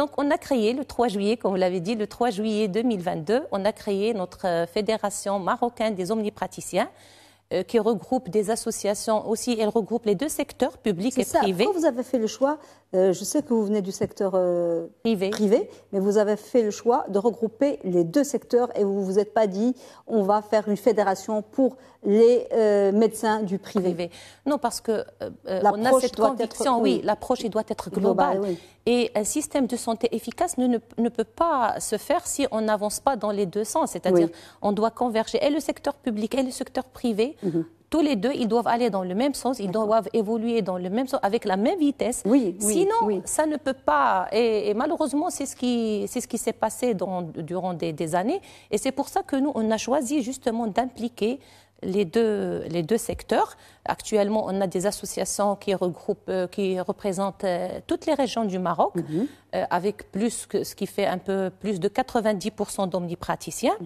Donc on a créé le 3 juillet, comme vous l'avez dit, le 3 juillet 2022, on a créé notre euh, fédération marocaine des omnipraticiens euh, qui regroupe des associations aussi. Elle regroupe les deux secteurs, public et privé. Quand vous avez fait le choix, euh, je sais que vous venez du secteur euh, privé. privé. mais vous avez fait le choix de regrouper les deux secteurs et vous ne vous êtes pas dit on va faire une fédération pour les médecins du privé. Non, parce que on a cette conviction, oui, l'approche doit être globale. Et un système de santé efficace ne, ne, peut pas se faire si on n'avance pas dans les deux sens. C'est-à-dire, qu'on on doit converger et le secteur public et le secteur privé Mhm. Tous les deux, ils doivent aller dans le même sens, ils doivent évoluer dans le même sens, avec la même vitesse. Sinon, ça ne peut pas. Et, malheureusement, c'est ce qui, s'est passé durant des, années. Et c'est pour ça que nous, on a choisi justement d'impliquer les deux, secteurs. Actuellement, on a des associations qui euh, qui représentent euh, toutes les régions du Maroc, mhm. euh, avec plus ce qui fait un peu plus de 90% d'omnipraticiens.